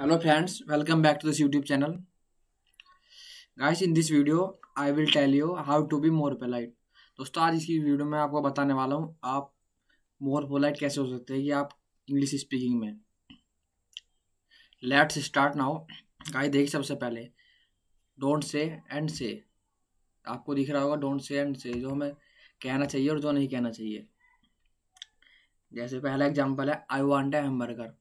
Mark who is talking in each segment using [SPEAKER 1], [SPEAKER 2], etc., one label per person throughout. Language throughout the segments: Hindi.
[SPEAKER 1] hello friends welcome back to this YouTube channel guys in this video I will tell you how to be more polite दोस्तों आज इसकी वीडियो में आपको बताने वाला हूँ आप मोर पोलाइट कैसे हो सकते हैं कि आप इंग्लिश स्पीकिंग में लेट्स स्टार्ट नाउ गाइस देखिए सबसे पहले डोंट से एंड से आपको दिख रहा होगा डोंट से एंड से जो हमें कहना चाहिए और जो नहीं कहना चाहिए जैसे पहला एग्जाम्पल है आई वांट ए हैमबर्गर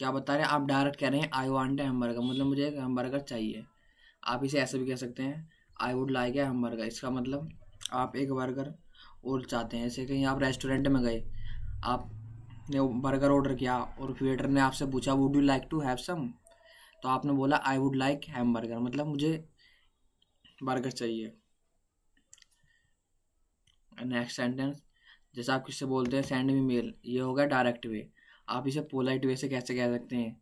[SPEAKER 1] क्या बता रहे हैं आप डायरेक्ट कह रहे हैं आई वांट ए बर्गर मतलब मुझे एक बर्गर चाहिए आप इसे ऐसे भी कह सकते हैं आई वुड लाइक ए हम्बर्गर इसका मतलब आप एक बर्गर और चाहते हैं जैसे कहीं आप रेस्टोरेंट में गए आपने बर्गर ऑर्डर किया और वेटर ने आपसे पूछा would you like to have some तो आपने बोला I would like hamburger मतलब मुझे बर्गर चाहिए नेक्स्ट सेंटेंस जैसे आप किससे बोलते हैं सेंड मी मेल ये होगा डायरेक्ट वे आप इसे पोलाइट वे से कैसे कह सकते हैं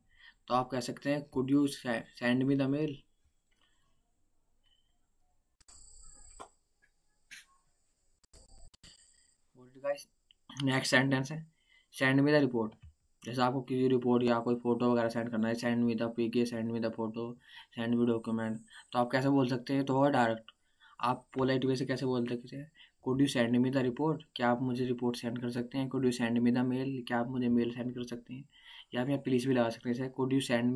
[SPEAKER 1] तो आप कह सकते हैं could you send me the mail next sentence है सेंड मी द रिपोर्ट जैसे आपको किसी रिपोर्ट या कोई फोटो वगैरह सेंड करना है send me the P K send me the photo send me document तो आप कैसे बोल सकते हैं तो होगा डायरेक्ट आप पोलाइट वे से कैसे बोल सकते हैं could you send me the report क्या आप मुझे रिपोर्ट सेंड कर सकते हैं could you send me the mail क्या आप मुझे मेल सेंड कर सकते हैं या आप यहाँ प्लीज़ भी लगा सकते हैं sir could you send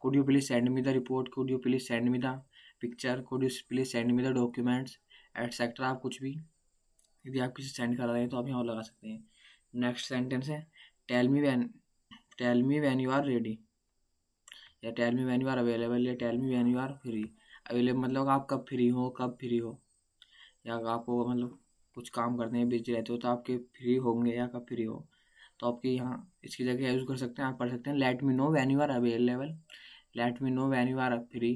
[SPEAKER 1] could you please send me the report could you please send me the picture could you please send me the documents etcetera आप कुछ भी यदि आप किसी सेंड करा रहे हैं तो आप यहाँ लगा सकते हैं नेक्स्ट सेंटेंस है tell me when tell me when you are ready या tell me when you are available या tell me when you are free available मतलब आप कब फ्री हो कब फ्री हो या आपको मतलब कुछ काम करने में बिजी रहते हो तो आपके फ्री होंगे या कब फ्री हो तो आपके यहाँ इसकी जगह यूज़ कर सकते हैं आप पढ़ सकते हैं let me know when you are available let me know when you are free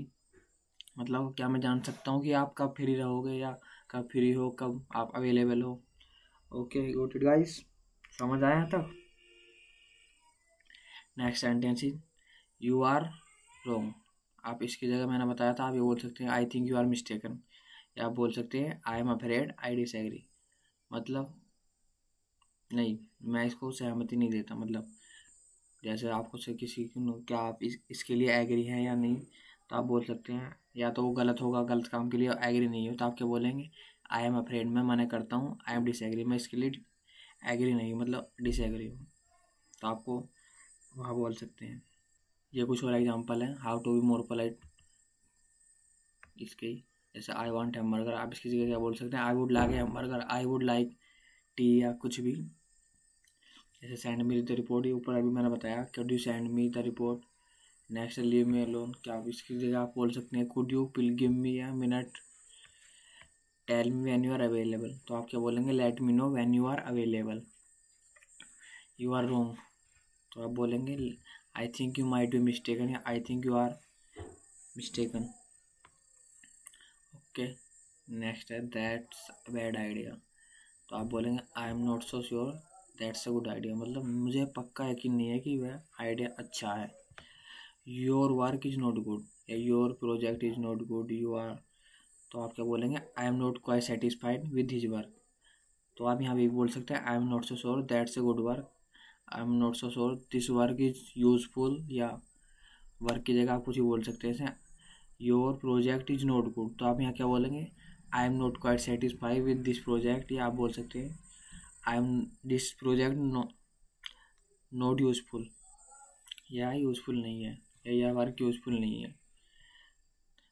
[SPEAKER 1] मतलब क्या मैं जान सकता हूँ कि आप कब फ्री रहोगे या कब फ्री हो कब आप अवेलेबल हो ओके गुड गाइस समझ आया तक next sentence is you are wrong आप इसकी जगह मैंने बताया था आप ये बोल सकते हैं I think you are mistaken या आप बोल सकते हैं I am afraid I dis मतलब नहीं मैं इसको सहमति नहीं देता मतलब जैसे आपको से किसी क्या आप इस, इसके लिए एग्री हैं या नहीं तो आप बोल सकते हैं या तो वो गलत होगा गलत काम के लिए एग्री नहीं हो तो आप क्या बोलेंगे आई एम अफ्रेड मैं मना करता हूँ आई एम डिसग्री मैं इसके लिए एग्री नहीं हूँ मतलब डिसएग्री हूँ तो आपको वहाँ बोल सकते हैं ये कुछ और एग्जाम्पल है how to be more polite इसके जैसे आई वॉन्ट एम बर्गर आप इसकी जगह क्या बोल सकते हैं I would like ham burger I would like tea या कुछ भी जैसे सेंड मी द रिपोर्ट ये ऊपर अभी मैंने बताया could you send me the report next leave me alone क्या आप इसकी जगह आप बोल सकते हैं could you please give me a minute tell me when you are available तो आप क्या बोलेंगे let me know when you are available you are wrong तो आप बोलेंगे I think you may do mistaken या I think you are mistaken okay next है दैट्स बैड आइडिया तो आप बोलेंगे I am not so sure that's a good idea मतलब मुझे पक्का यकीन नहीं है कि वह आइडिया अच्छा है your work is not good या your project is not good you are तो आप क्या बोलेंगे I am not quite satisfied with his work तो आप यहाँ भी बोल सकते हैं I am not so sure that's a good work I am not so sure this work is useful या वर्क की जगह आप कुछ ही बोल सकते हैं your project is not good तो आप यहाँ क्या बोलेंगे I am not quite satisfy with this project या आप बोल सकते हैं I am this project not useful यह यूज़फुल नहीं है या यह वर्क यूज़फुल नहीं है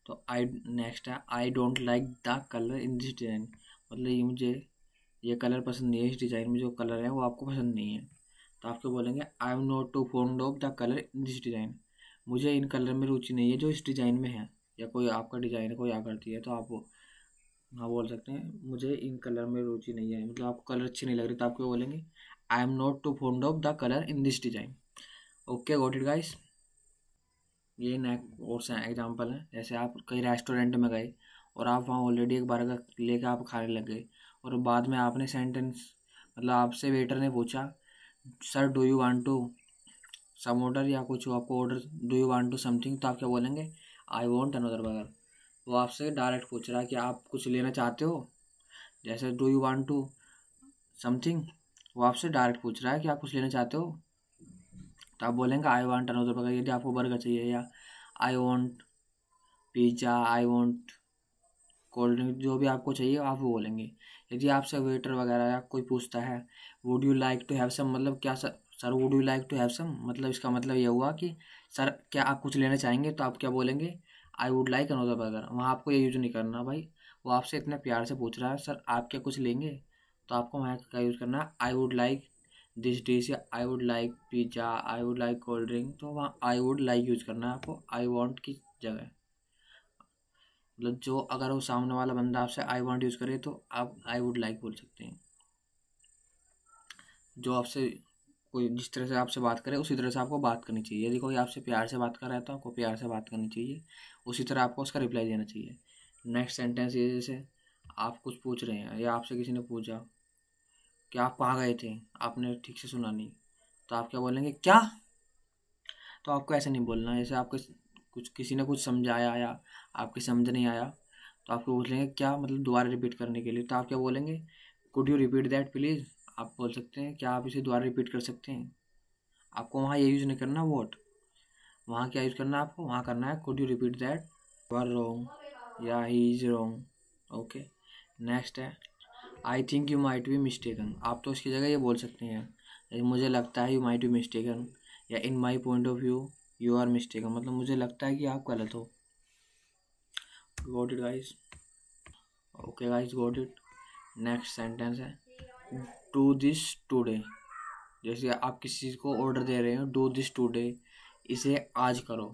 [SPEAKER 1] तो आई नेक्स्ट है I don't like the colour in this design मतलब ये मुझे ये कलर पसंद नहीं है इस डिज़ाइन में जो कलर है वो आपको पसंद नहीं है तो आप क्या बोलेंगे I am not too fond of the colour in this design मुझे इन कलर में रुचि नहीं है जो इस डिज़ाइन में है या कोई आपका डिजाइनर कोई आकृति है तो आप हाँ बोल सकते हैं मुझे इन कलर में रुचि नहीं है मतलब आपको कलर अच्छी नहीं लग रही तो आप क्यों बोलेंगे I am not too fond of the colour in this design okay got it guys ये नैक और से एग्जाम्पल है जैसे आप कई रेस्टोरेंट में गए और आप वहाँ ऑलरेडी एक बार का लेके आप खाने लग गए और बाद में आपने सेंटेंस मतलब आपसे वेटर ने पूछा sir do you want to some order या कुछ आपको order do you want to something तो आप क्या बोलेंगे आई वॉन्ट अनदर बर्गर वो आपसे डायरेक्ट पूछ रहा है कि आप कुछ लेना चाहते हो जैसे do you want to something वो आपसे डायरेक्ट पूछ रहा है कि आप कुछ लेना चाहते हो तो आप बोलेंगे आई वॉन्ट अनदर बर्गर यदि आपको बर्गर चाहिए या I want pizza I want cold drink जो भी आपको चाहिए आप वो बोलेंगे यदि आपसे वेटर वगैरह या कोई पूछता है would you like to have some मतलब क्या sir sir would you like to have some मतलब इसका मतलब यह हुआ कि सर क्या आप कुछ लेना चाहेंगे तो आप क्या बोलेंगे I would like another burger वहाँ आपको ये यूज नहीं करना भाई वो आपसे इतने प्यार से पूछ रहा है सर आप क्या कुछ लेंगे तो आपको वहाँ क्या यूज़ करना है I would like this dish या I would like pizza I would like cold drink तो वहाँ आई वुड लाइक यूज़ करना है आपको आई वॉन्ट की जगह मतलब जो अगर वो सामने वाला बंदा आपसे आई वॉन्ट यूज़ करे तो आप आई वुड लाइक बोल सकते हैं जो आपसे कोई जिस तरह से आपसे बात करे उसी तरह से आपको बात करनी चाहिए यदि कोई आपसे प्यार से बात कर रहा है तो आपको प्यार से बात करनी चाहिए उसी तरह आपको उसका रिप्लाई देना चाहिए नेक्स्ट सेंटेंस ये जैसे आप कुछ पूछ रहे हैं या आपसे किसी ने पूछा कि आप कहाँ गए थे आपने ठीक से सुना नहीं तो आप क्या बोलेंगे क्या तो आपको ऐसे नहीं बोलना जैसे आपके कुछ किसी ने कुछ समझाया या आपके समझ नहीं आया तो आपको पूछ लेंगे क्या मतलब दोबारा रिपीट करने के लिए तो आप क्या बोलेंगे could you repeat that please आप बोल सकते हैं क्या आप इसे दोबारा रिपीट कर सकते हैं आपको वहाँ ये यूज़ नहीं करना वॉट वहाँ क्या यूज़ करना है आपको वहाँ करना है could you repeat that you are wrong या he is wrong okay next है I think you might be mistaken आप तो उसकी जगह ये बोल सकते हैं लेकिन मुझे लगता है यू माइट बी मिस्टेकन या in my point of view you are mistaken मतलब मुझे लगता है कि आप गलत हो got it guys okay guys got it next sentence है डू दिस टूडे जैसे आप किसी चीज़ को ऑर्डर दे रहे हो डू दिस टूडे इसे आज करो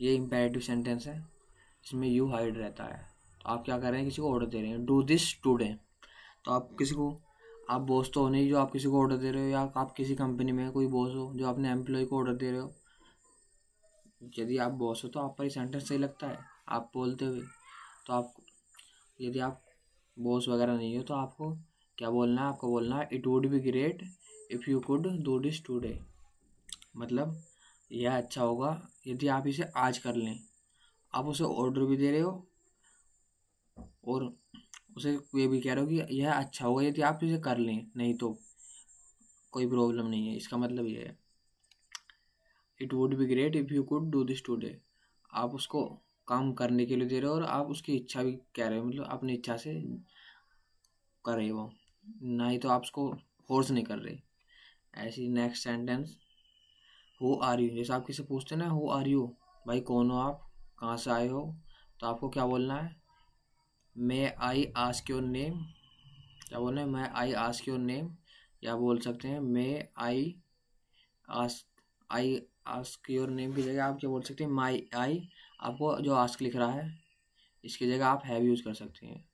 [SPEAKER 1] ये इम्पेरेटिव सेंटेंस है इसमें यू हाइड रहता है तो आप क्या कर रहे हैं किसी को ऑर्डर दे रहे हैं डू दिस टूडे तो आप किसी को आप बॉस तो हो नहीं जो आप किसी को ऑर्डर दे रहे हो या आप किसी कंपनी में कोई बॉस हो जो अपने एम्प्लॉय को ऑर्डर दे रहे हो यदि आप बॉस हो तो आप पर ये सेंटेंस सही लगता है आप बोलते हुए तो आप यदि आप बॉस वगैरह नहीं हो तो आपको क्या बोलना है आपको बोलना है it would be great if you could do this today मतलब यह अच्छा होगा यदि आप इसे आज कर लें आप उसे ऑर्डर भी दे रहे हो और उसे ये भी कह रहे हो कि यह अच्छा होगा यदि आप इसे कर लें नहीं तो कोई प्रॉब्लम नहीं है इसका मतलब ये है it would be great if you could do this today आप उसको काम करने के लिए दे रहे हो और आप उसकी इच्छा भी कह रहे हो मतलब अपनी इच्छा से कर रहे हो ना ही तो आप उसको फोर्स नहीं कर रहे ऐसी next sentence how are you जैसे आप किसी पूछते ना हो आर यू भाई कौन हो आप कहाँ से आए हो तो आपको क्या बोलना है may I ask your name क्या बोलना है मैं आई आस्क योर नेम या बोल सकते हैं may I ask I ask your name की जगह आप क्या बोल सकते हैं माई आई आपको जो आस्क लिख रहा है इसकी जगह आप हैव यूज़ कर सकते हैं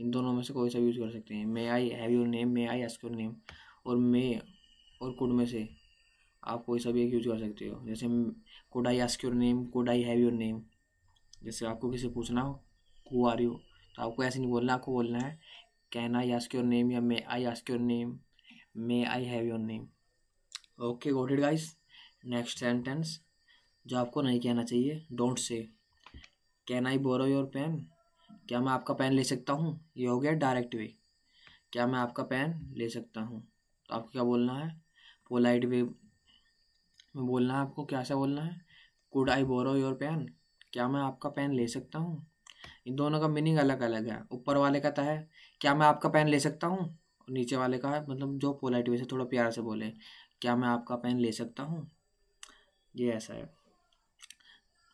[SPEAKER 1] इन दोनों में से कोई सा यूज़ कर सकते हैं may I have your name may I ask your name और मे और कुड में से आप कोई सा भी एक यूज कर सकते हो जैसे could I ask your name could I have your name जैसे आपको किसी पूछना हो हु आर यू तो आपको ऐसे नहीं बोलना आपको बोलना है can I ask your name या may I ask your name may I have your name okay got it guys next sentence जो आपको नहीं कहना चाहिए don't say can I borrow your pen क्या मैं आपका पेन ले सकता हूँ ये हो गया डायरेक्ट वे क्या मैं आपका पेन ले सकता हूँ तो आपको क्या बोलना है पोलाइट वे में बोलना है आपको क्या सा बोलना है could I borrow your pen क्या मैं आपका पेन ले सकता हूँ इन दोनों का मीनिंग अलग अलग है ऊपर वाले का तो है क्या मैं आपका पेन ले सकता हूँ और नीचे वाले का है मतलब जो पोलाइट वे से थोड़ा प्यार से बोले क्या मैं आपका पेन ले सकता हूँ ये ऐसा है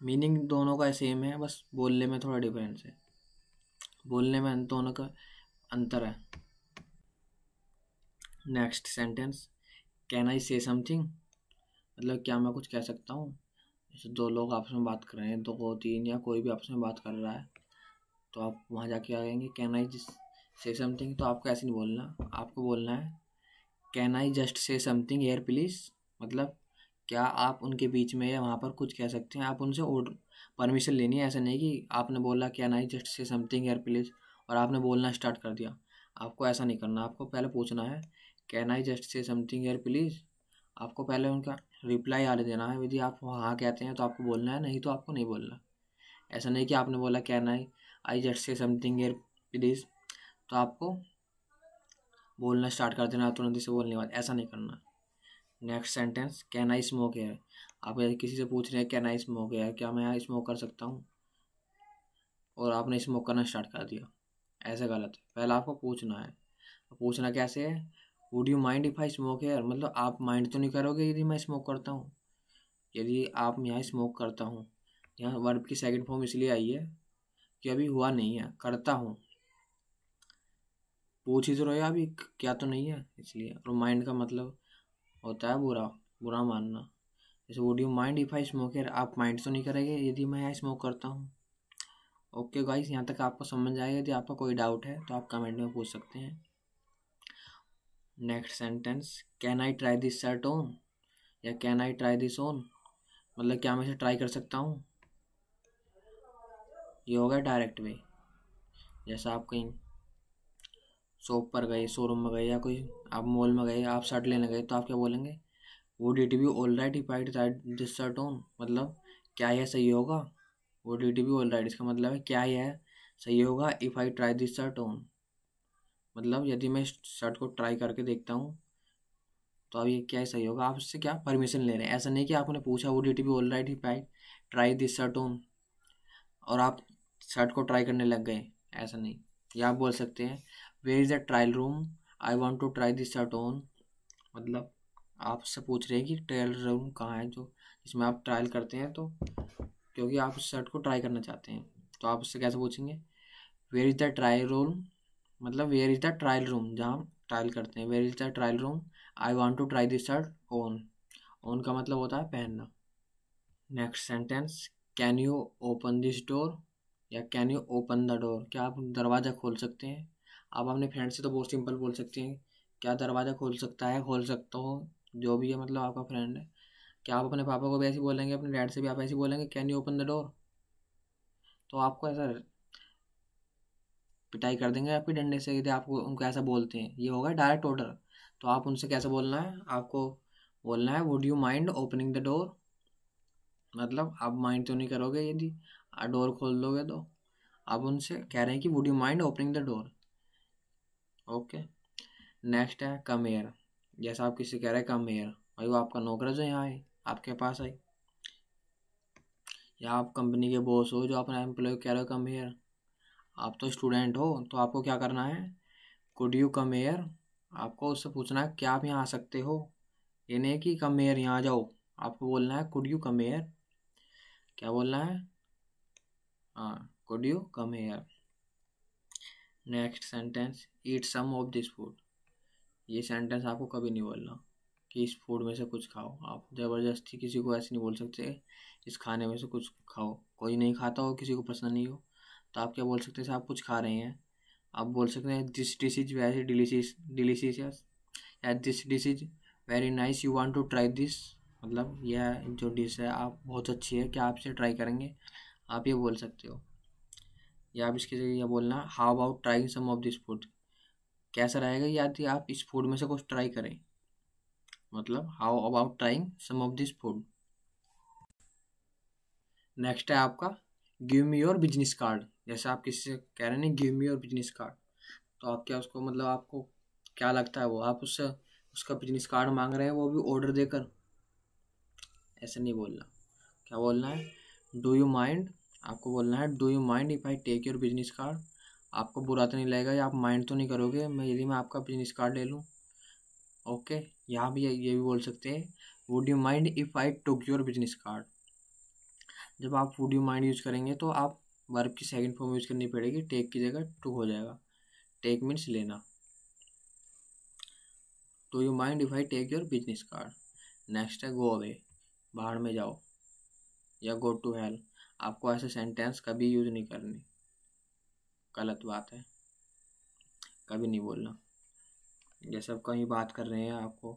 [SPEAKER 1] मीनिंग दोनों का सेम है बस बोलने में थोड़ा डिफरेंस है बोलने में अंत होने का अंतर है नेक्स्ट सेंटेंस कैन आई से समथिंग मतलब क्या मैं कुछ कह सकता हूँ जैसे दो लोग आपस में बात कर रहे हैं दो तीन या कोई भी आपस में बात कर रहा है तो आप वहाँ जाके आ जाएंगे कैन आई जिस से समथिंग तो आपको ऐसे नहीं बोलना आपको बोलना है can I just say something एयर प्लीज़ मतलब क्या आप उनके बीच में या वहाँ पर कुछ कह सकते हैं आप उनसे परमिशन लेनी है ऐसा नहीं कि आपने बोला क्या नहीं जस्ट से समथिंग यार प्लीज़ और आपने बोलना स्टार्ट कर दिया आपको ऐसा नहीं करना आपको पहले पूछना है can I just say something यार प्लीज़ आपको पहले उनका रिप्लाई आने देना है यदि आप हाँ कहते हैं तो आपको बोलना है नहीं तो आपको नहीं बोलना ऐसा नहीं कि आपने बोला can I I just say something यार प्लीज़ तो आपको बोलना स्टार्ट कर देना तुरंत से बोलने के बाद ऐसा नहीं करना next sentence can I smoke here आप किसी से पूछ रहे हैं क्या ना स्मोक है क्या मैं स्मोक कर सकता हूँ और आपने स्मोक करना स्टार्ट कर दिया ऐसा गलत है पहले आपको पूछना है पूछना कैसे है would you mind if I smoke है मतलब आप माइंड तो नहीं करोगे यदि मैं स्मोक करता हूँ यदि आप यहाँ स्मोक करता हूँ यहाँ वर्ब की सेकंड फॉर्म इसलिए आई है कि अभी हुआ नहीं है करता हूँ पूछ ही तो रहे अभी क्या तो नहीं है इसलिए और माइंड का मतलब होता है बुरा बुरा मानना so would you mind if I smoke यार आप माइंड तो नहीं करेंगे यदि मैं यहाँ स्मोक करता हूँ ओके गाइस यहाँ तक आपको समझ आएगा यदि आपका कोई डाउट है तो आप कमेंट में पूछ सकते हैं next sentence can I try this shirt on या can I try this on मतलब क्या मैं इसे ट्राई कर सकता हूँ ये होगा डायरेक्ट वे जैसा आप कहीं शॉप पर गए शोरूम में गए या कोई आप मॉल में गए आप शर्ट लेने गए तो आप क्या बोलेंगे would it be all right if I decide this shirt on मतलब क्या यह सही होगा would it be all right इसका मतलब है क्या यह सही होगा if I try this shirt on मतलब यदि मैं इस शर्ट को ट्राई करके देखता हूँ तो अब ये क्या सही होगा आप इससे क्या परमिशन ले रहे हैं ऐसा नहीं कि आपने पूछा would it be all right if I try this shirt on और आप शर्ट को ट्राई करने लग गए ऐसा नहीं या आप बोल सकते हैं where is the trial room I want to try this shirt on मतलब आपसे पूछ रहे हैं कि ट्रायल रूम कहाँ है जो जिसमें आप ट्रायल करते हैं तो क्योंकि आप उस शर्ट को ट्राई करना चाहते हैं तो आप उससे कैसे पूछेंगे where is the trial room मतलब where is the trial room जहाँ ट्रायल करते हैं where is the trial room I want to try this shirt on on का मतलब होता है पहनना next sentence can you open this door या can you open the door क्या आप दरवाज़ा खोल सकते हैं आप अपने फ्रेंड से तो बहुत सिंपल बोल सकते हैं क्या दरवाज़ा खोल सकता है खोल सकता हो जो भी है मतलब आपका फ्रेंड है क्या आप अपने पापा को भी ऐसे बोलेंगे अपने डैड से भी आप ऐसे बोलेंगे can you open the door तो आपको ऐसा पिटाई कर देंगे आपके डंडे से यदि आपको उनको ऐसा बोलते हैं ये होगा डायरेक्ट ऑर्डर तो आप उनसे कैसे बोलना है आपको बोलना है would you mind opening the door मतलब आप माइंड तो नहीं करोगे यदि डोर खोल दोगे तो आप उनसे कह रहे हैं कि would you mind opening the door okay next है कम एयर जैसा आप किसी कह रहे कम मेयर भाई वो आपका नौकर जो यहाँ आए आपके पास आए या आप कंपनी के बॉस हो जो अपना एम्प्लॉय कह रहे हो कम हेयर आप तो स्टूडेंट हो तो आपको क्या करना है कुड यू कम हेयर आपको उससे पूछना है क्या आप यहाँ आ सकते हो ये नहीं कि कम हेयर यहाँ जाओ आपको बोलना है कुड यू कम हेयर क्या बोलना है हाँ could you come here next sentence eat some of this food ये सेंटेंस आपको कभी नहीं बोलना कि इस फूड में से कुछ खाओ आप ज़बरदस्ती किसी को ऐसे नहीं बोल सकते इस खाने में से कुछ खाओ कोई नहीं खाता हो किसी को पसंद नहीं हो तो आप क्या बोल सकते हैं आप कुछ खा रहे हैं आप बोल सकते हैं this dish is very delicious delicious या this dish is very nice you want to try this मतलब यह जो डिश है आप बहुत अच्छी है क्या आप इसे ट्राई करेंगे आप ये बोल सकते हो या आप इसके जरिए यह बोलना how about trying some of this food कैसा रहेगा यदि आप इस फूड में से कुछ ट्राई करें मतलब how about trying some of this food next है आपका give me your business card जैसे आप किसी से कह रहे हैं give me your business card तो आप क्या उसको मतलब आपको क्या लगता है वो आप उससे उसका बिजनेस कार्ड मांग रहे हैं वो भी ऑर्डर देकर ऐसे नहीं बोलना क्या बोलना है डू यू माइंड आपको बोलना है do you mind if I take your business card आपको बुरा तो नहीं लगेगा या आप माइंड तो नहीं करोगे मैं यदि मैं आपका बिजनेस कार्ड ले लूँ ओके यहाँ भी ये भी बोल सकते हैं would you mind if I took your business card जब आप वुड यू माइंड यूज़ करेंगे तो आप वर्ब की सेकेंड फॉर्म यूज़ करनी पड़ेगी टेक की जगह टू हो जाएगा टेक मीन्स लेना do you mind if I take your business card next है गो अवे बाहर में जाओ या गो टू हेल्प आपको ऐसे सेंटेंस कभी यूज़ नहीं करनी गलत बात है कभी नहीं बोलना जैसे आप कहीं बात कर रहे हैं आपको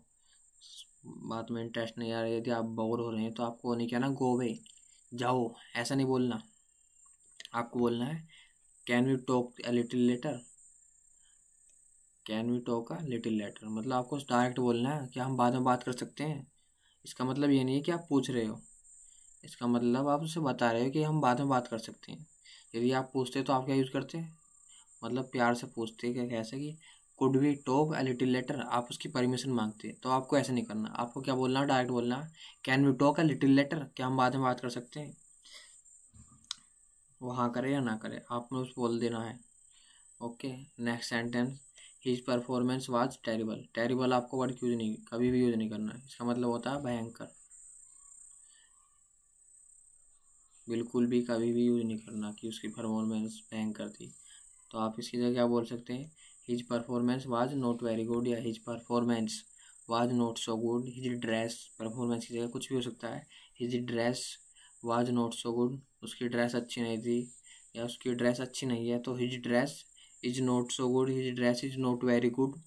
[SPEAKER 1] बात में इंटरेस्ट नहीं आ रही यदि आप बोर हो रहे हैं तो आपको नहीं कहना गो वे जाओ ऐसा नहीं बोलना आपको बोलना है can we talk a little later can we talk a little later मतलब आपको डायरेक्ट बोलना है कि हम बाद में बात कर सकते हैं इसका मतलब ये नहीं है कि आप पूछ रहे हो इसका मतलब आप उसे बता रहे हो कि हम बाद में बात कर सकते हैं यदि आप पूछते तो आप क्या यूज़ करते मतलब प्यार से पूछते क्या कैसे कि could we talk a little later आप उसकी परमिशन मांगते तो आपको ऐसे नहीं करना आपको क्या बोलना है डायरेक्ट बोलना can we talk a little later क्या हम बाद में बात कर सकते हैं वो हाँ करे या ना करे आपने उस बोल देना है okay next sentence his performance was terrible terrible आपको वर्ड यूज़ नहीं कभी भी यूज़ नहीं करना है इसका मतलब होता है भयंकर बिल्कुल भी कभी भी यूज़ नहीं करना कि उसकी परफॉर्मेंस बैंक कर दी तो आप इसकी जगह क्या बोल सकते हैं his performance was not very good या his performance was not so good his dress performance की जगह कुछ भी हो सकता है his dress was not so good उसकी ड्रेस अच्छी नहीं थी या उसकी ड्रेस अच्छी नहीं है तो his dress is not so good his dress is not very good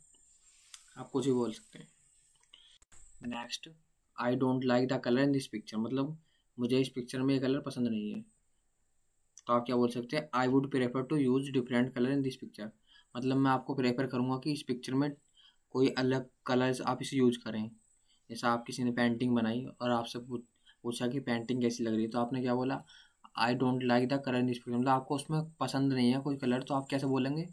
[SPEAKER 1] आप कुछ भी बोल सकते हैं next I don't like the colour in this picture मतलब मुझे इस पिक्चर में ये कलर पसंद नहीं है तो आप क्या बोल सकते हैं I would prefer to use different colour in this picture मतलब मैं आपको प्रेफर करूँगा कि इस पिक्चर में कोई अलग कलर्स आप इसे यूज करें जैसा आप किसी ने पेंटिंग बनाई और आपसे पूछा कि पेंटिंग कैसी लग रही है तो आपने क्या बोला I don't like the colour in this picture मतलब आपको उसमें पसंद नहीं है कोई कलर तो आप कैसे बोलेंगे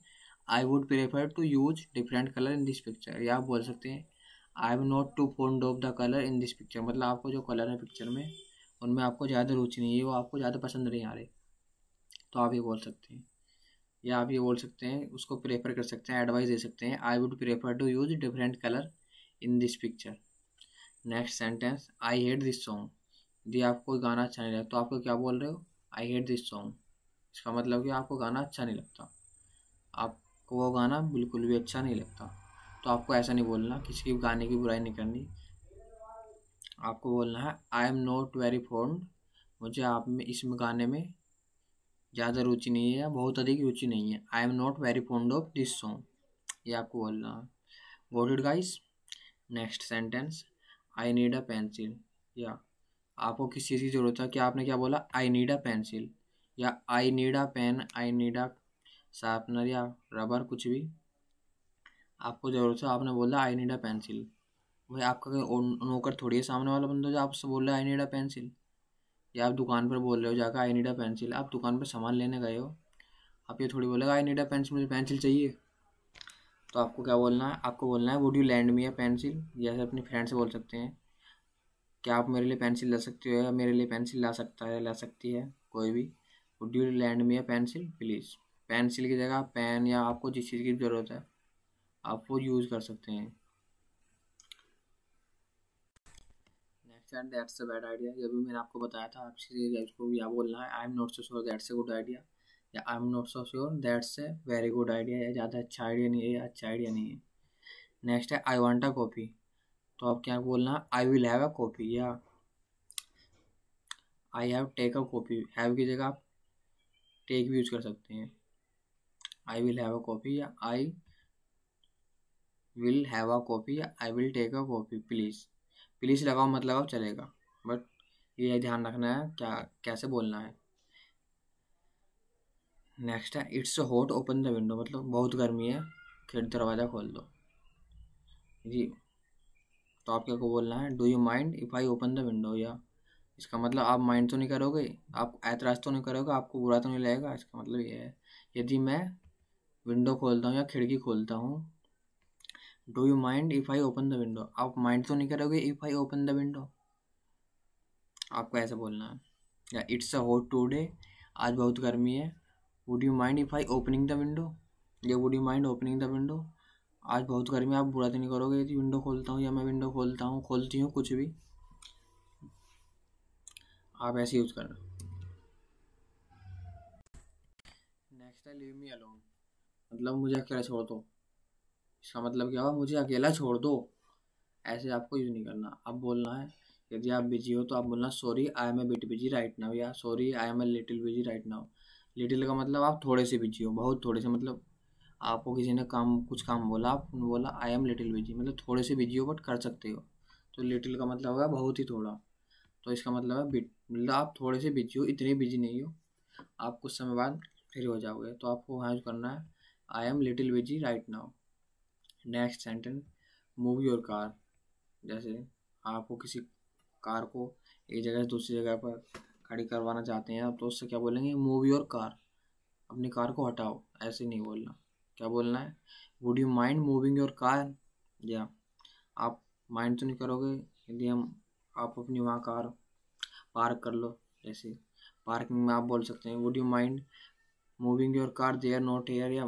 [SPEAKER 1] I would prefer to use different colour in this picture या आप बोल सकते हैं I am not too fond of the colour in this picture मतलब आपको जो कलर है पिक्चर में उनमें आपको ज़्यादा रुचि नहीं है वो आपको ज़्यादा पसंद नहीं आ रहे तो आप ये बोल सकते हैं या आप ये बोल सकते हैं उसको प्रेफर कर सकते हैं एडवाइस दे सकते हैं I would prefer to use different colour in this picture next sentence I hate this song यदि आपको गाना अच्छा नहीं लगता तो आपको क्या बोल रहे हो आई हेट दिस सॉन्ग इसका मतलब कि आपको गाना अच्छा नहीं लगता आपको वो गाना बिल्कुल भी अच्छा नहीं लगता तो आपको ऐसा नहीं बोलना किसी की गाने की बुराई नहीं करनी आपको बोलना है I am not very fond मुझे आप में इस गाने में ज़्यादा रुचि नहीं है या बहुत अधिक रुचि नहीं है I am not very fond of this song ये आपको बोलना है got it guys next sentence I need a pencil या आपको किस चीज़ की ज़रूरत है कि आपने क्या बोला आई नीड अ पेंसिल या I need a pen I need a sharpener या रबर कुछ भी आपको ज़रूरत है आपने बोला आई नीड अ पेंसिल भाई आपका नौकर थोड़ी है सामने वाला बंदा जो आपसे बोल रहा है आई नीड अ पेंसिल या आप दुकान पर बोल रहे हो जाकर आई नीड अ पेंसिल आप दुकान पर सामान लेने गए हो आप ये थोड़ी बोलेगा आई नीड अ पेंसिल मुझे पेंसिल चाहिए तो आपको क्या बोलना है आपको बोलना है would you lend me a pencil जैसे अपने फ्रेंड से बोल सकते हैं क्या आप मेरे लिए पेंसिल ला सकते हो या मेरे लिए पेंसिल ला सकता है ला सकती है कोई भी would you lend me a pencil please pencil की जगह पेन या आपको जिस चीज़ की ज़रूरत है आप वो यूज़ कर सकते हैं and that's a bad idea ये भी मैंने आपको बताया था आप को या बोलना है I am not so sure that's a good idea या I am not so sure that's a very good idea या ज़्यादा अच्छा आइडिया नहीं है या अच्छा आइडिया नहीं है नेक्स्ट है आई वॉन्ट अ कॉफ़ी तो आप क्या बोलना है I will have a coffee या I have take a coffee have की जगह आप टेक भी यूज कर सकते हैं I will have a coffee या I will have a coffee या I will take a coffee please please लगाओ मत लगाओ चलेगा बट ये ध्यान रखना है क्या कैसे बोलना है नेक्स्ट है it's hot open the window मतलब बहुत गर्मी है खिड़ दरवाज़ा खोल दो जी तो आप क्या को बोलना है do you mind if I open the window या इसका मतलब आप माइंड तो नहीं करोगे आप ऐतराज़ तो नहीं करोगे आपको बुरा तो नहीं लगेगा इसका मतलब ये है यदि मैं विंडो खोलता हूँ या खिड़की खोलता हूँ do you mind if I open the window आप माइंड तो नहीं करोगे if I open the window आपको ऐसा बोलना है या इट्स अ हॉट टूडे आज बहुत गर्मी है would you mind if I opening the window या would you mind opening the window आज बहुत गर्मी आप बुरा तो नहीं करोगे यदि विंडो खोलता हूँ या मैं विंडो खोलता हूँ खोलती हूँ कुछ भी आप ऐसे यूज़ करना नेक्स्ट है लीव मी अलोन मतलब मुझे अकेला छोड़ दो इसका मतलब क्या हुआ मुझे अकेला छोड़ दो ऐसे आपको यूज़ नहीं करना अब बोलना है यदि आप बिजी हो तो आप बोलना sorry I am a bit busy right now या sorry I am a little busy right now little का मतलब आप थोड़े से बिजी हो बहुत थोड़े से मतलब आपको किसी ने काम कुछ काम बोला आप बोला आई एम लिटिल बिजी मतलब थोड़े से बिजी हो बट कर सकते हो तो लिटिल का मतलब होगा बहुत ही थोड़ा तो इसका मतलब है बिट मतलब आप थोड़े से बिजी हो इतने बिजी नहीं हो आप कुछ समय बाद फिर हो जाओगे तो आपको वहाँ यूज करना है I am little busy right now next sentence movie और कार जैसे आपको किसी कार को एक जगह से दूसरी जगह पर खड़ी करवाना चाहते हैं आप तो उससे क्या बोलेंगे मूवी और कार अपनी कार को हटाओ ऐसे नहीं बोलना क्या बोलना है would you mind moving your car या आप माइंड तो नहीं करोगे यदि हम आप अपनी वहाँ कार पार्क कर लो जैसे पार्किंग में आप बोल सकते हैं would you mind moving your car are not here या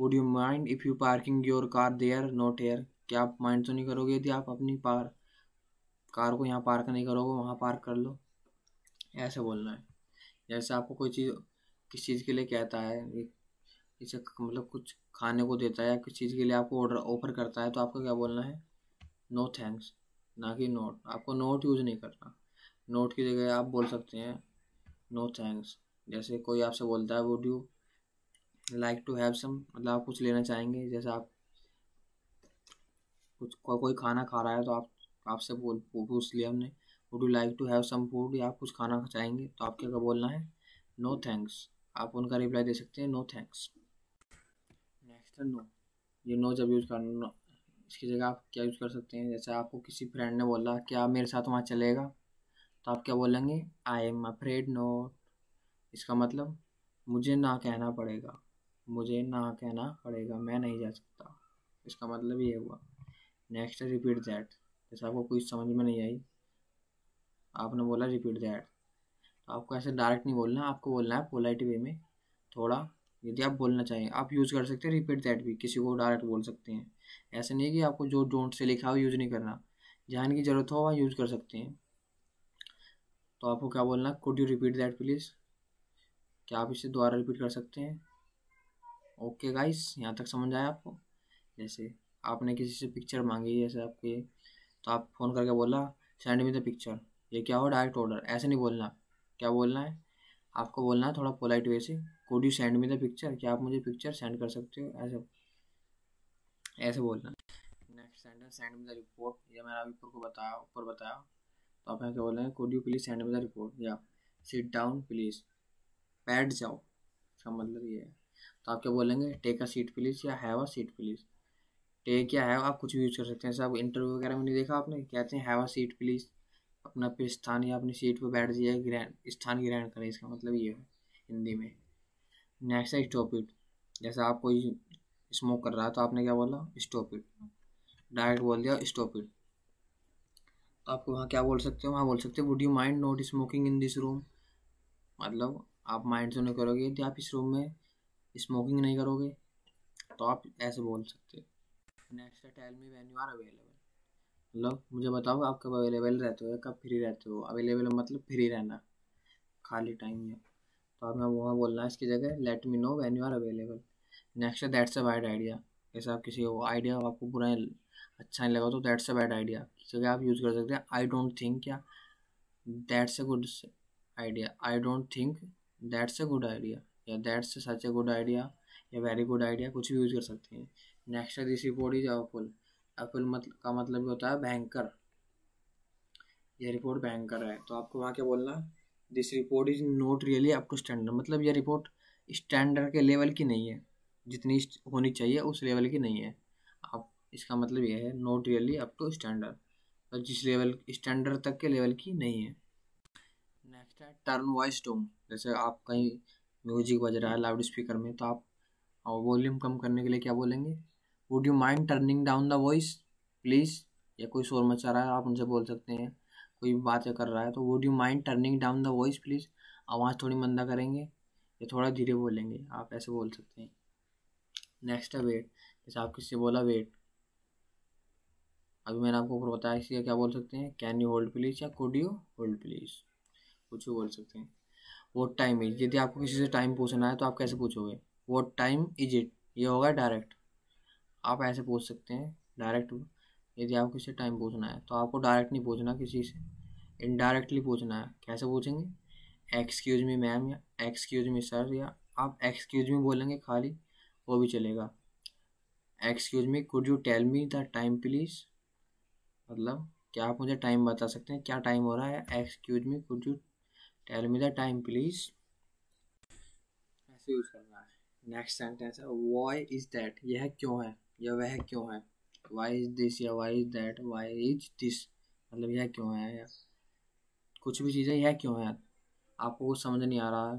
[SPEAKER 1] would you mind if you parking your car there not air क्या आप माइंड तो नहीं करोगे यदि आप अपनी पार कार को यहाँ पार्क नहीं करोगे वहाँ पार्क कर लो ऐसे बोलना है जैसे आपको कोई चीज़ किस चीज़ के लिए कहता है इसे मतलब कुछ खाने को देता है या किस चीज़ के लिए आपको ऑर्डर ऑफर करता है तो आपको क्या बोलना है नो थैंक्स ना कि नोट आपको नोट यूज़ नहीं करना नोट की जगह आप बोल सकते हैं नो थैंक्स जैसे कोई आपसे बोलता है would you like to have some मतलब आप कुछ लेना चाहेंगे जैसे आप कुछ को, कोई खाना खा रहा है तो आप आपसे बोल पूछ लिया हमने would you like to have some food या आप कुछ खाना चाहेंगे तो आप क्या बोलना है नो थैंक्स आप उनका रिप्लाई दे सकते हैं नो थैंक्स नेक्स्ट है नो ये नो जब यूज़ करना इसकी जगह आप क्या यूज़ कर सकते हैं जैसे आपको किसी फ्रेंड ने बोला क्या आप मेरे साथ वहाँ चलेगा तो आप क्या बोलेंगे आई एम अफ्रेड नो इसका मतलब मुझे ना कहना पड़ेगा मुझे ना कहना पड़ेगा मैं नहीं जा सकता इसका मतलब ये हुआ नेक्स्ट है रिपीट दैट जैसे आपको कुछ समझ में नहीं आई आपने बोला रिपीट दैट तो आपको ऐसे डायरेक्ट नहीं बोलना आपको बोलना है पोलाइट वे में थोड़ा यदि आप बोलना चाहें आप यूज़ कर सकते हैं रिपीट दैट भी किसी को डायरेक्ट बोल सकते हैं ऐसे नहीं कि आपको जो डोंट से लिखा हो यूज़ नहीं करना जहाँ की ज़रूरत हो वहाँ यूज़ कर सकते हैं तो आपको क्या बोलना could you repeat that please क्या आप इसे दोबारा रिपीट कर सकते हैं ओके गाइस यहाँ तक समझ आया आपको जैसे आपने किसी से पिक्चर मांगी जैसे आपके तो आप फ़ोन करके बोला सेंड मी द पिक्चर ये क्या हो डायरेक्ट ऑर्डर ऐसे नहीं बोलना क्या बोलना है आपको बोलना है थोड़ा पोलाइट वे से could you send me the picture क्या आप मुझे पिक्चर सेंड कर सकते हो ऐसे ऐसे बोलना next sentence send me the report ये मैंने अभी ऊपर को बताया ऊपर बताया तो आप यहाँ क्या बोल रहे हैं could you please send me the report या सिट डाउन प्लीज़ बैठ जाओ इसका मतलब ये है तो आप क्या बोलेंगे टेक अ सीट प्लीज़ या have a seat please take या हैव आप कुछ भी यूज़ कर सकते हैं जैसे आप इंटरव्यू वगैरह में नहीं देखा आपने कहते हैं हैव अ सीट प्लीज़ अपना पे स्थान या अपनी सीट पर बैठ जाइए ग्रहण स्थान ग्रहण करें इसका मतलब ये है हिंदी में नेक्स्ट है स्टॉप इट जैसे आप कोई स्मोक कर रहा है तो आपने क्या बोला स्टॉप इट डायरेक्ट बोल दिया स्टॉप इट तो आपको वहाँ क्या बोल सकते हो वहाँ बोल सकते हो would you mind not smoking in this room मतलब आप माइंड से तो नहीं करोगे यदि आप इस रूम में स्मोकिंग नहीं करोगे तो आप ऐसे बोल सकते हो next tell me when you are available मतलब मुझे बताओ आप कब अवेलेबल रहते हो या कब फ्री रहते हो अवेलेबल मतलब फ्री रहना खाली टाइम में तो आप मैं वहाँ बोलना है इसकी जगह let me know when you are available next है दैट्स अ बैड आइडिया जैसे आप किसी आइडिया आपको बुरा अच्छा नहीं लगा तो दैट्स अ बैड आइडिया जगह आप यूज़ कर सकते हैं आई डोंट थिंक या that's a good idea I don't think that's a good idea या that's such a good idea या वेरी गुड आइडिया कुछ भी यूज कर सकते हैं नेक्स्ट है this report is awful awful मतलब का मतलब होता है बैंकर यह रिपोर्ट बैंकर है तो आपको वहाँ क्या बोलना this report is not really up to standard मतलब यह रिपोर्ट स्टैंडर्ड के लेवल की नहीं है जितनी होनी चाहिए उस लेवल की नहीं है आप इसका मतलब यह है not really up to standard और जिस लेवल स्टैंडर्ड तक के लेवल की नहीं है नेक्स्ट है टर्न वॉइस टोन जैसे आप कहीं म्यूजिक बज रहा है लाउड स्पीकर में तो आप वॉल्यूम कम करने के लिए क्या बोलेंगे would you mind turning down the voice please या कोई शोर मचा रहा है आप उनसे बोल सकते हैं कोई बातें कर रहा है तो would you mind turning down the voice please आवाज़ थोड़ी मंदा करेंगे या थोड़ा धीरे बोलेंगे आप ऐसे बोल सकते हैं नेक्स्ट है वेट जैसे आप किससे से बोला वेट अभी मैंने आपको ऊपर बताया इसलिए क्या बोल सकते हैं कैन यू होल्ड प्लीज़ या कोड यू होल्ड प्लीज़ कुछ भी बोल सकते हैं वॉट टाइम इज यदि आपको किसी से टाइम पूछना है तो आप कैसे पूछोगे वॉट टाइम इज इट ये होगा डायरेक्ट आप ऐसे पूछ सकते हैं डायरेक्ट यदि आपको किसी से टाइम पूछना है तो आपको डायरेक्ट नहीं पूछना किसी से इनडायरेक्टली पूछना है कैसे पूछेंगे एक्सक्यूज मी मैम या एक्सक्यूज मी सर या आप एक्सक्यूज मी बोलेंगे खाली वो भी चलेगा excuse me could you tell me the time please मतलब क्या आप मुझे टाइम बता सकते हैं क्या टाइम हो रहा है excuse me could you tell me the time please ऐसे यूज़ करना है नेक्स्ट सेंटेंस है वाई इज़ दैट यह क्यों है या वह क्यों है वाई इज़ दिस या why is that why is this मतलब यह क्यों है या कुछ भी चीज़ें यह क्यों है आपको कुछ समझ नहीं आ रहा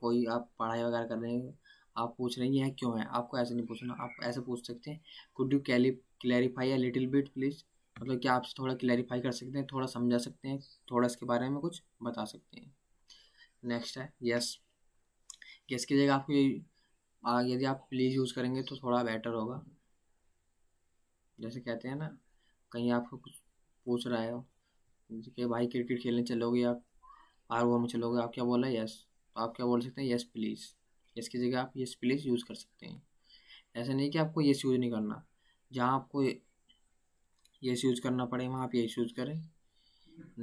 [SPEAKER 1] कोई आप पढ़ाई वगैरह कर रहे हैं आप पूछ रहे हैं यह क्यों है आपको ऐसे नहीं पूछना आप ऐसे पूछ सकते हैं कुड यू कैली क्लैरिफाई या लिटिल बिट प्लीज़ मतलब कि आप थोड़ा क्लैरिफाई कर सकते हैं थोड़ा समझा सकते हैं थोड़ा इसके बारे में कुछ बता सकते हैं नेक्स्ट है यस यस की जगह आपको यदि आप प्लीज यूज़ करेंगे तो थोड़ा बेटर होगा जैसे कहते हैं ना कहीं आपको कुछ पूछ रहा है कि भाई क्रिकेट खेलने चलोगे आप आर ओवर में चलोगे आप क्या बोला यस तो आप क्या बोल सकते हैं यस प्लीज़ यस की जगह आप यस प्लीज़ यूज़ कर सकते हैं ऐसा नहीं कि आपको यस यूज़ नहीं करना जहाँ आपको यस यूज़ करना पड़े वहाँ आप यस यूज़ करें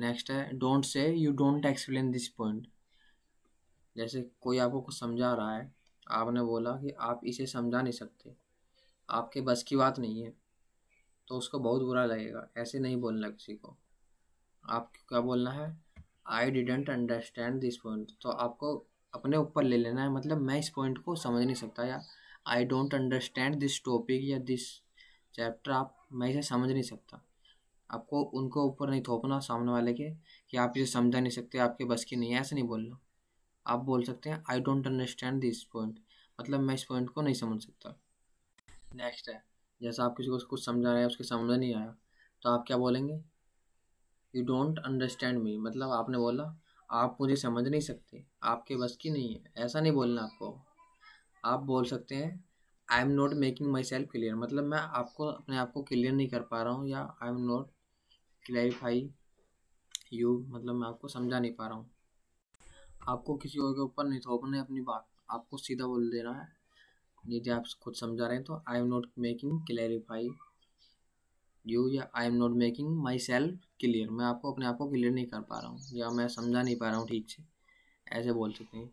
[SPEAKER 1] नेक्स्ट है don't say you don't explain this point जैसे कोई आपको कुछ समझा रहा है आपने बोला कि आप इसे समझा नहीं सकते आपके बस की बात नहीं है तो उसको बहुत बुरा लगेगा ऐसे नहीं बोलना किसी को आपको क्या बोलना है I didn't understand this point तो आपको अपने ऊपर ले लेना है मतलब मैं इस पॉइंट को समझ नहीं सकता या I don't understand this topic या दिस चैप्टर आप मैं इसे समझ नहीं सकता आपको उनको ऊपर नहीं थोपना सामने वाले के कि आप इसे समझा नहीं सकते आपके बस की नहीं है ऐसे नहीं बोलना आप बोल सकते हैं I don't understand this point मतलब मैं इस पॉइंट को नहीं समझ सकता नेक्स्ट है जैसा आप किसी को कुछ समझा रहे हैं उसके समझ नहीं आया तो आप क्या बोलेंगे यू डोंट अंडरस्टैंड मी मतलब आपने बोला आप मुझे समझ नहीं सकते आपके बस की नहीं है ऐसा नहीं बोलना आपको आप बोल सकते हैं I am not making myself clear मतलब मैं आपको अपने आप को क्लियर नहीं कर पा रहा हूँ या I am not clarify you मतलब मैं आपको समझा नहीं पा रहा हूँ आपको किसी और के ऊपर नहीं थोपना तो है अपनी बात आपको सीधा बोल देना है यदि आप खुद समझा रहे हैं तो I am not making clarify you या I am not making myself clear मैं आपको अपने आप को क्लियर नहीं कर पा रहा हूँ या मैं समझा नहीं पा रहा हूँ ठीक से ऐसे बोल सकते हैं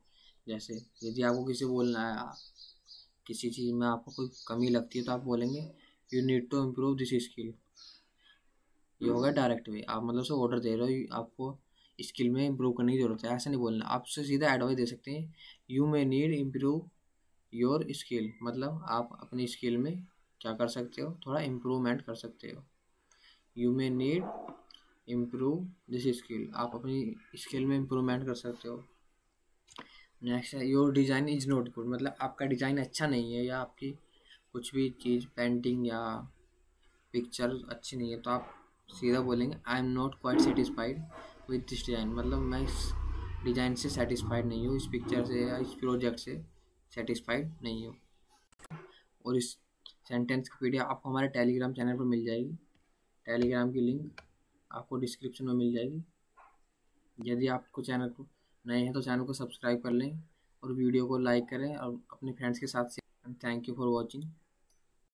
[SPEAKER 1] जैसे यदि आपको किसी बोलना है किसी चीज़ में आपको कोई कमी लगती है तो आप बोलेंगे you need to improve this skill ये होगा डायरेक्ट वे आप मतलब से ऑर्डर दे रहे हो आपको स्किल में इम्प्रूव करने की ज़रूरत है ऐसा नहीं बोलना आप उससे सीधा एडवाइस दे सकते हैं you may need improve your skill मतलब आप अपनी स्किल में क्या कर सकते हो थोड़ा इम्प्रूवमेंट कर सकते हो you may need improve this skill आप अपनी स्किल में इम्प्रूवमेंट कर सकते हो नेक्स्ट है your design is not good मतलब आपका डिज़ाइन अच्छा नहीं है या आपकी कुछ भी चीज़ पेंटिंग या पिक्चर अच्छी नहीं है तो आप सीधा बोलेंगे I am not quite satisfied with this design मतलब मैं इस डिज़ाइन से सेटिस्फाइड नहीं हूँ इस पिक्चर से या इस प्रोजेक्ट से सेटिस्फाइड नहीं हूँ और इस सेंटेंस की वीडियो आपको हमारे टेलीग्राम चैनल पर मिल जाएगी टेलीग्राम की लिंक आपको डिस्क्रिप्शन में मिल जाएगी यदि आपको चैनल को नए हैं तो चैनल को सब्सक्राइब कर लें और वीडियो को लाइक करें और अपने फ्रेंड्स के साथ share thank you for watching